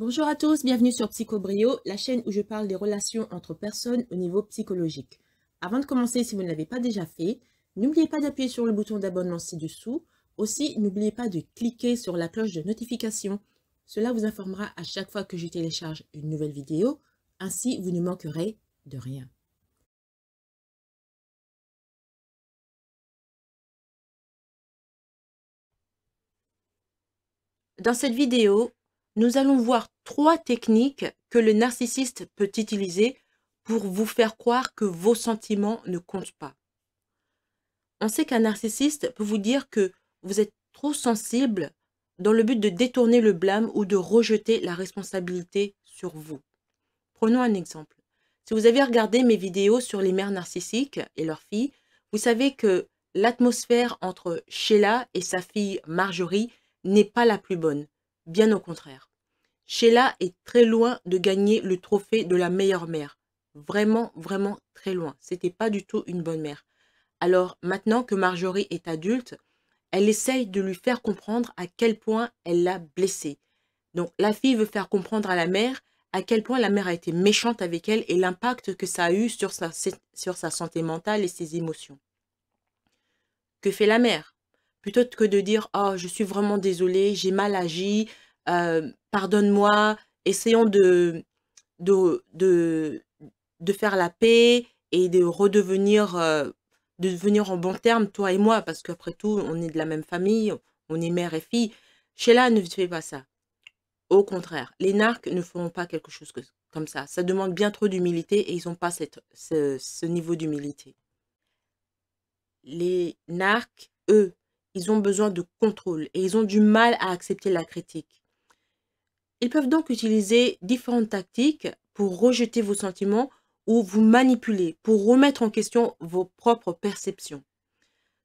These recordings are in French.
Bonjour à tous, bienvenue sur PsychoBrio, la chaîne où je parle des relations entre personnes au niveau psychologique. Avant de commencer, si vous ne l'avez pas déjà fait, n'oubliez pas d'appuyer sur le bouton d'abonnement ci-dessous. Aussi, n'oubliez pas de cliquer sur la cloche de notification. Cela vous informera à chaque fois que je télécharge une nouvelle vidéo, ainsi vous ne manquerez de rien. Dans cette vidéo, nous allons voir trois techniques que le narcissiste peut utiliser pour vous faire croire que vos sentiments ne comptent pas. On sait qu'un narcissiste peut vous dire que vous êtes trop sensible dans le but de détourner le blâme ou de rejeter la responsabilité sur vous. Prenons un exemple. Si vous avez regardé mes vidéos sur les mères narcissiques et leurs filles, vous savez que l'atmosphère entre Sheila et sa fille Marjorie n'est pas la plus bonne. Bien au contraire. Sheila est très loin de gagner le trophée de la meilleure mère. Vraiment, vraiment très loin. C'était pas du tout une bonne mère. Alors maintenant que Marjorie est adulte, elle essaye de lui faire comprendre à quel point elle l'a blessée. Donc la fille veut faire comprendre à la mère à quel point la mère a été méchante avec elle et l'impact que ça a eu sur sa, sur sa santé mentale et ses émotions. Que fait la mère plutôt que de dire oh je suis vraiment désolée, j'ai mal agi, euh, pardonne-moi, essayons de, de, de, de, faire la paix et de redevenir euh, de devenir en bon terme, toi et moi, parce qu'après tout, on est de la même famille, on est mère et fille. Sheila ne fait pas ça. Au contraire, les narcs ne feront pas quelque chose comme ça. Ça demande bien trop d'humilité et ils n'ont pas cette, ce, niveau d'humilité. Les narcs eux, ils ont besoin de contrôle et ils ont du mal à accepter la critique. Ils peuvent donc utiliser différentes tactiques pour rejeter vos sentiments ou vous manipuler, pour remettre en question vos propres perceptions.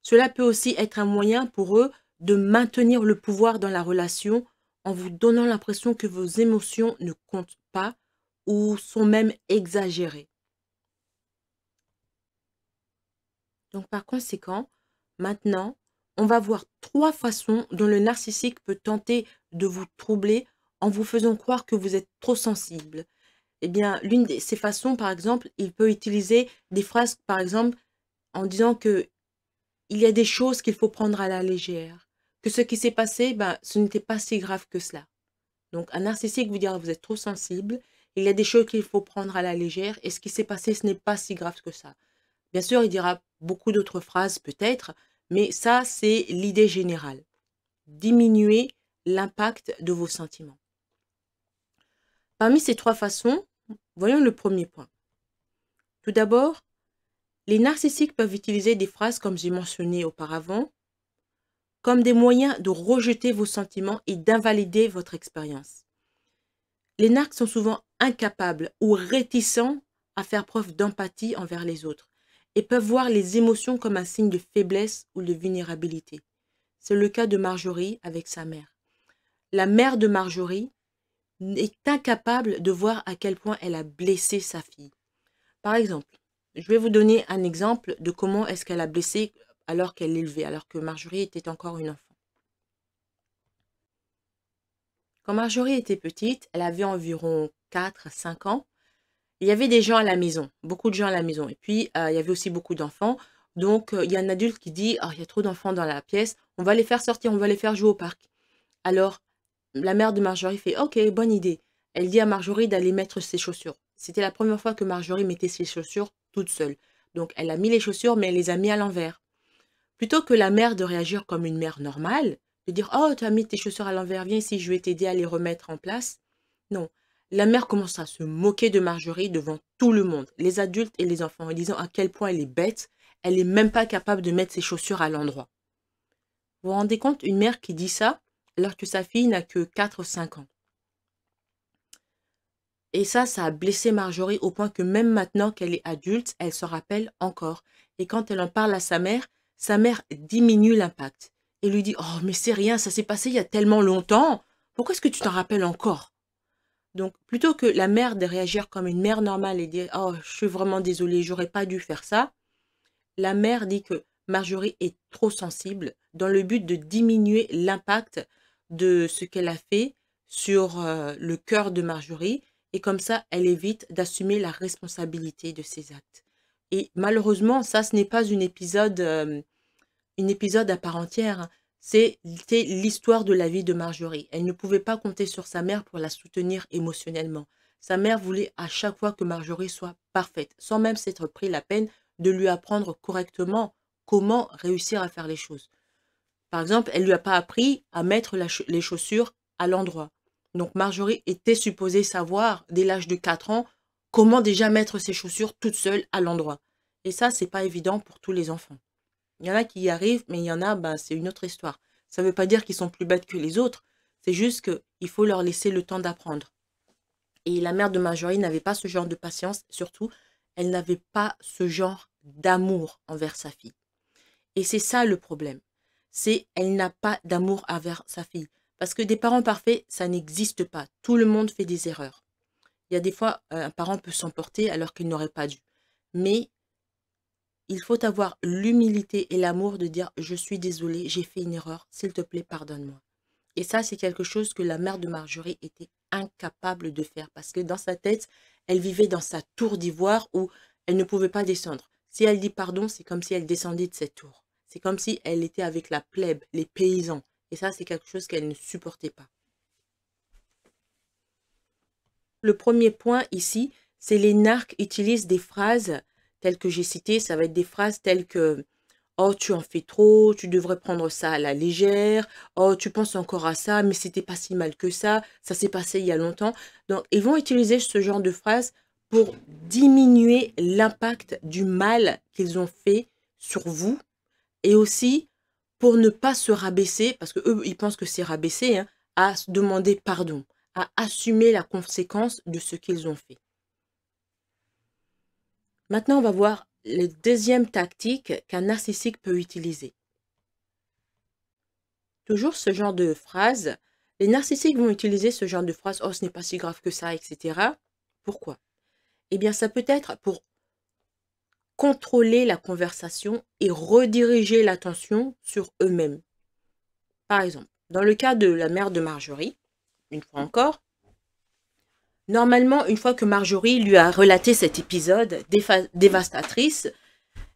Cela peut aussi être un moyen pour eux de maintenir le pouvoir dans la relation en vous donnant l'impression que vos émotions ne comptent pas ou sont même exagérées. Donc par conséquent, maintenant, on va voir trois façons dont le narcissique peut tenter de vous troubler en vous faisant croire que vous êtes trop sensible. Eh bien, l'une de ces façons, par exemple, il peut utiliser des phrases, par exemple, en disant que il y a des choses qu'il faut prendre à la légère, que ce qui s'est passé, ben, ce n'était pas si grave que cela. Donc, un narcissique vous dira, vous êtes trop sensible, il y a des choses qu'il faut prendre à la légère, et ce qui s'est passé, ce n'est pas si grave que ça. Bien sûr, il dira beaucoup d'autres phrases, peut-être, mais ça, c'est l'idée générale. Diminuer l'impact de vos sentiments. Parmi ces trois façons, voyons le premier point. Tout d'abord, les narcissiques peuvent utiliser des phrases comme j'ai mentionné auparavant, comme des moyens de rejeter vos sentiments et d'invalider votre expérience. Les narcs sont souvent incapables ou réticents à faire preuve d'empathie envers les autres et peuvent voir les émotions comme un signe de faiblesse ou de vulnérabilité. C'est le cas de Marjorie avec sa mère. La mère de Marjorie est incapable de voir à quel point elle a blessé sa fille. Par exemple, je vais vous donner un exemple de comment est-ce qu'elle a blessé alors qu'elle l'élevait, alors que Marjorie était encore une enfant. Quand Marjorie était petite, elle avait environ 4-5 ans, il y avait des gens à la maison, beaucoup de gens à la maison. Et puis, euh, il y avait aussi beaucoup d'enfants. Donc, euh, il y a un adulte qui dit, «Ah, il y a trop d'enfants dans la pièce, on va les faire sortir, on va les faire jouer au parc. Alors, la mère de Marjorie fait, ok, bonne idée. Elle dit à Marjorie d'aller mettre ses chaussures. C'était la première fois que Marjorie mettait ses chaussures toute seule. Donc, elle a mis les chaussures, mais elle les a mis à l'envers. Plutôt que la mère de réagir comme une mère normale, de dire, oh, tu as mis tes chaussures à l'envers, viens ici, je vais t'aider à les remettre en place. Non, la mère commence à se moquer de Marjorie devant tout le monde, les adultes et les enfants, en disant à quel point elle est bête, elle n'est même pas capable de mettre ses chaussures à l'endroit. Vous vous rendez compte, une mère qui dit ça alors que sa fille n'a que 4 ou 5 ans. Et ça, ça a blessé Marjorie au point que même maintenant qu'elle est adulte, elle se rappelle encore. Et quand elle en parle à sa mère, sa mère diminue l'impact et lui dit Oh, mais c'est rien, ça s'est passé il y a tellement longtemps. Pourquoi est-ce que tu t'en rappelles encore donc, plutôt que la mère de réagir comme une mère normale et dire Oh, je suis vraiment désolée, j'aurais pas dû faire ça, la mère dit que Marjorie est trop sensible dans le but de diminuer l'impact de ce qu'elle a fait sur euh, le cœur de Marjorie et comme ça, elle évite d'assumer la responsabilité de ses actes. Et malheureusement, ça, ce n'est pas un épisode, euh, une épisode à part entière. Hein. C'était l'histoire de la vie de Marjorie. Elle ne pouvait pas compter sur sa mère pour la soutenir émotionnellement. Sa mère voulait à chaque fois que Marjorie soit parfaite, sans même s'être pris la peine de lui apprendre correctement comment réussir à faire les choses. Par exemple, elle ne lui a pas appris à mettre les chaussures à l'endroit. Donc Marjorie était supposée savoir, dès l'âge de 4 ans, comment déjà mettre ses chaussures toutes seule à l'endroit. Et ça, c'est pas évident pour tous les enfants. Il y en a qui y arrivent, mais il y en a, bah, c'est une autre histoire. Ça ne veut pas dire qu'ils sont plus bêtes que les autres. C'est juste qu'il faut leur laisser le temps d'apprendre. Et la mère de majorie n'avait pas ce genre de patience. Surtout, elle n'avait pas ce genre d'amour envers sa fille. Et c'est ça le problème. C'est elle n'a pas d'amour envers sa fille. Parce que des parents parfaits, ça n'existe pas. Tout le monde fait des erreurs. Il y a des fois, un parent peut s'emporter alors qu'il n'aurait pas dû. Mais il faut avoir l'humilité et l'amour de dire je suis désolé, j'ai fait une erreur, s'il te plaît, pardonne-moi. Et ça, c'est quelque chose que la mère de Marjorie était incapable de faire parce que dans sa tête, elle vivait dans sa tour d'ivoire où elle ne pouvait pas descendre. Si elle dit pardon, c'est comme si elle descendait de cette tour. C'est comme si elle était avec la plèbe, les paysans. Et ça, c'est quelque chose qu'elle ne supportait pas. Le premier point ici, c'est les narques utilisent des phrases telles que j'ai citées, ça va être des phrases telles que Oh, tu en fais trop, tu devrais prendre ça à la légère. Oh, tu penses encore à ça, mais c'était pas si mal que ça. Ça s'est passé il y a longtemps. Donc, ils vont utiliser ce genre de phrases pour diminuer l'impact du mal qu'ils ont fait sur vous et aussi pour ne pas se rabaisser, parce que eux, ils pensent que c'est rabaisser, hein, à à demander pardon, à assumer la conséquence de ce qu'ils ont fait. Maintenant, on va voir la deuxième tactique qu'un narcissique peut utiliser. Toujours ce genre de phrase. Les narcissiques vont utiliser ce genre de phrase « Oh, ce n'est pas si grave que ça, etc. » Pourquoi Eh bien, ça peut être pour contrôler la conversation et rediriger l'attention sur eux-mêmes. Par exemple, dans le cas de la mère de Marjorie, une fois encore, Normalement, une fois que Marjorie lui a relaté cet épisode dévastatrice,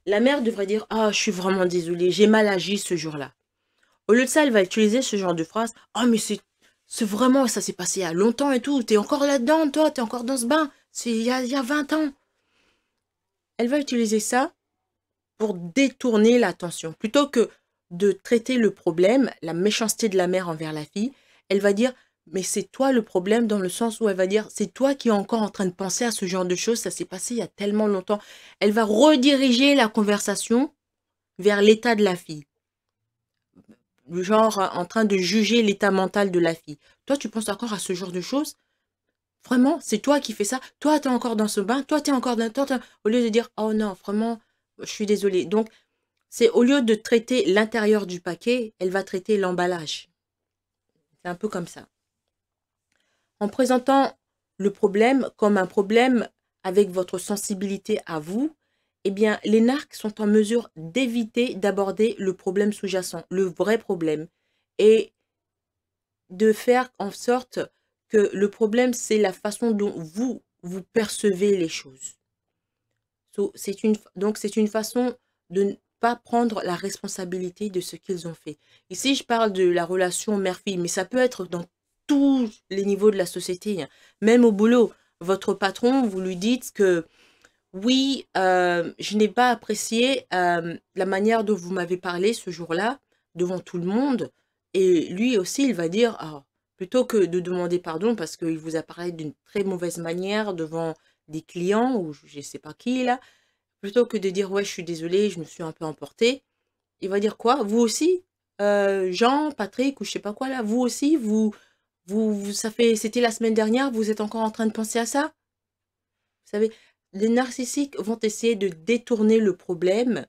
la mère devrait dire « Ah, je suis vraiment désolée, j'ai mal agi ce jour-là. » Au lieu de ça, elle va utiliser ce genre de phrase « Ah, mais c'est vraiment, ça s'est passé il y a longtemps et tout, t'es encore là-dedans, toi, t'es encore dans ce bain, c'est il y a 20 ans. » Elle va utiliser ça pour détourner l'attention. Plutôt que de traiter le problème, la méchanceté de la mère envers la fille, elle va dire « mais c'est toi le problème dans le sens où elle va dire c'est toi qui es encore en train de penser à ce genre de choses, ça s'est passé il y a tellement longtemps. Elle va rediriger la conversation vers l'état de la fille. Genre euh, en train de juger l'état mental de la fille. Toi, tu penses encore à ce genre de choses Vraiment, c'est toi qui fais ça Toi, tu es encore dans ce bain Toi, tu es encore dans... au lieu de dire, oh non, vraiment, je suis désolée. Donc, c'est au lieu de traiter l'intérieur du paquet, elle va traiter l'emballage. C'est un peu comme ça en présentant le problème comme un problème avec votre sensibilité à vous, eh bien, les narcs sont en mesure d'éviter d'aborder le problème sous-jacent, le vrai problème, et de faire en sorte que le problème, c'est la façon dont vous, vous percevez les choses. une, donc, c'est une façon de ne pas prendre la responsabilité de ce qu'ils ont fait. Ici, je parle de la relation mère-fille, mais ça peut être dans tous les niveaux de la société, hein. même au boulot. Votre patron, vous lui dites que oui, euh, je n'ai pas apprécié euh, la manière dont vous m'avez parlé ce jour-là devant tout le monde. Et lui aussi, il va dire, ah, plutôt que de demander pardon parce qu'il vous a parlé d'une très mauvaise manière devant des clients ou je ne sais pas qui là, plutôt que de dire ouais, je suis désolé, je me suis un peu emporté, il va dire quoi Vous aussi euh, Jean, Patrick ou je sais pas quoi là, vous aussi, vous, vous, c'était la semaine dernière, vous êtes encore en train de penser à ça Vous savez, les narcissiques vont essayer de détourner le problème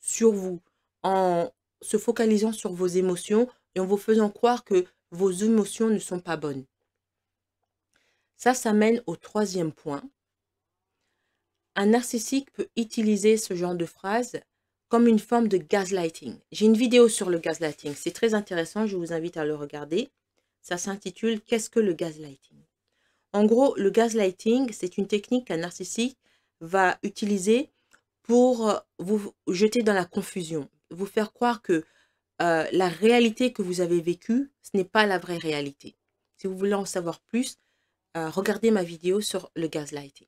sur vous en se focalisant sur vos émotions et en vous faisant croire que vos émotions ne sont pas bonnes. Ça, ça mène au troisième point. Un narcissique peut utiliser ce genre de phrase comme une forme de gaslighting. J'ai une vidéo sur le gaslighting, c'est très intéressant, je vous invite à le regarder. Ça s'intitule Qu'est-ce que le gaslighting En gros, le gaslighting, c'est une technique qu'un narcissique va utiliser pour euh, vous jeter dans la confusion, vous faire croire que euh, la réalité que vous avez vécue, ce n'est pas la vraie réalité. Si vous voulez en savoir plus, euh, regardez ma vidéo sur le gaslighting.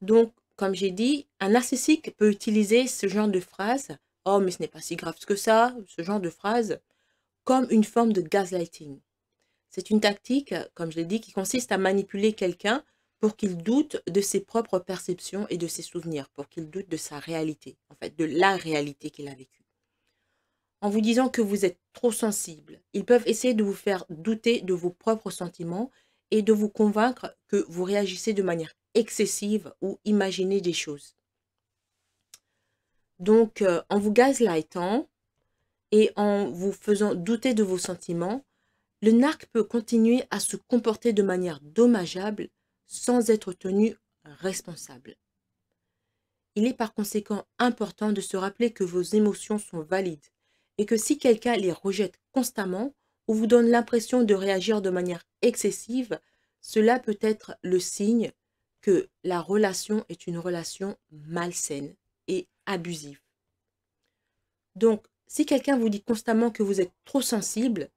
Donc, comme j'ai dit, un narcissique peut utiliser ce genre de phrase. Oh, mais ce n'est pas si grave que ça, ce genre de phrase, comme une forme de gaslighting. C'est une tactique, comme je l'ai dit, qui consiste à manipuler quelqu'un pour qu'il doute de ses propres perceptions et de ses souvenirs, pour qu'il doute de sa réalité, en fait, de la réalité qu'il a vécue. En vous disant que vous êtes trop sensible, ils peuvent essayer de vous faire douter de vos propres sentiments et de vous convaincre que vous réagissez de manière excessive ou imaginez des choses. Donc, euh, en vous gaslightant, et en vous faisant douter de vos sentiments, le narc peut continuer à se comporter de manière dommageable sans être tenu responsable. Il est par conséquent important de se rappeler que vos émotions sont valides et que si quelqu'un les rejette constamment ou vous donne l'impression de réagir de manière excessive, cela peut être le signe que la relation est une relation malsaine et abusive. Donc, si quelqu'un vous dit constamment que vous êtes trop sensible,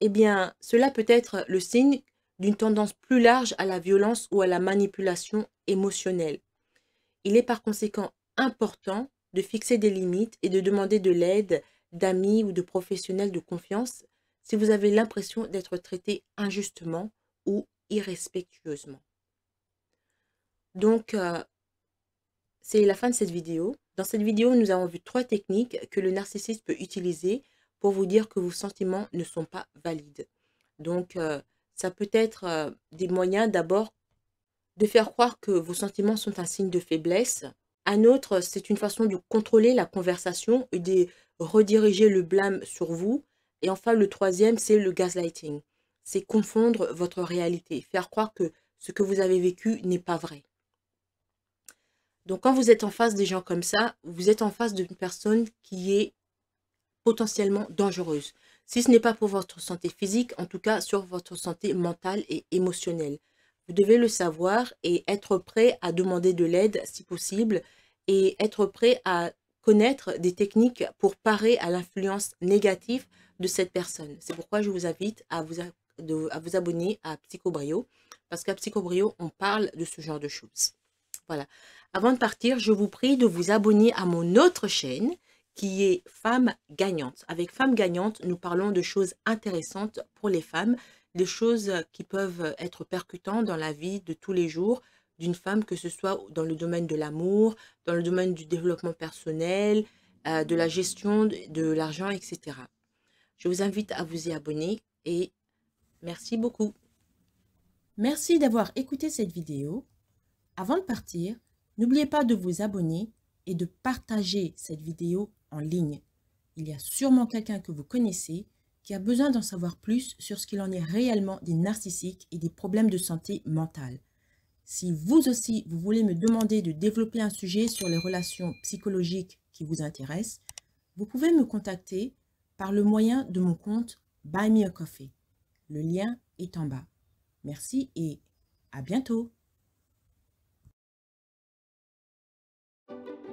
eh bien, cela peut être le signe d'une tendance plus large à la violence ou à la manipulation émotionnelle. Il est par conséquent important de fixer des limites et de demander de l'aide d'amis ou de professionnels de confiance si vous avez l'impression d'être traité injustement ou irrespectueusement. Donc, euh, c'est la fin de cette vidéo. Dans cette vidéo, nous avons vu trois techniques que le narcissiste peut utiliser pour vous dire que vos sentiments ne sont pas valides. Donc, euh, ça peut être euh, des moyens d'abord de faire croire que vos sentiments sont un signe de faiblesse. Un autre, c'est une façon de contrôler la conversation et de rediriger le blâme sur vous. Et enfin, le troisième, c'est le gaslighting. C'est confondre votre réalité, faire croire que ce que vous avez vécu n'est pas vrai. Donc quand vous êtes en face des gens comme ça, vous êtes en face d'une personne qui est potentiellement dangereuse. Si ce n'est pas pour votre santé physique, en tout cas sur votre santé mentale et émotionnelle. Vous devez le savoir et être prêt à demander de l'aide si possible et être prêt à connaître des techniques pour parer à l'influence négative de cette personne. C'est pourquoi je vous invite à vous, à vous abonner à Psychobrio parce qu'à Psychobrio, on parle de ce genre de choses. Voilà. Avant de partir, je vous prie de vous abonner à mon autre chaîne qui est Femmes Gagnantes. Avec Femmes Gagnantes, nous parlons de choses intéressantes pour les femmes, des choses qui peuvent être percutantes dans la vie de tous les jours d'une femme, que ce soit dans le domaine de l'amour, dans le domaine du développement personnel, euh, de la gestion de, de l'argent, etc. Je vous invite à vous y abonner et merci beaucoup. Merci d'avoir écouté cette vidéo. Avant de partir, N'oubliez pas de vous abonner et de partager cette vidéo en ligne. Il y a sûrement quelqu'un que vous connaissez qui a besoin d'en savoir plus sur ce qu'il en est réellement des narcissiques et des problèmes de santé mentale. Si vous aussi, vous voulez me demander de développer un sujet sur les relations psychologiques qui vous intéressent, vous pouvez me contacter par le moyen de mon compte Buy Me a Le lien est en bas. Merci et à bientôt Thank you.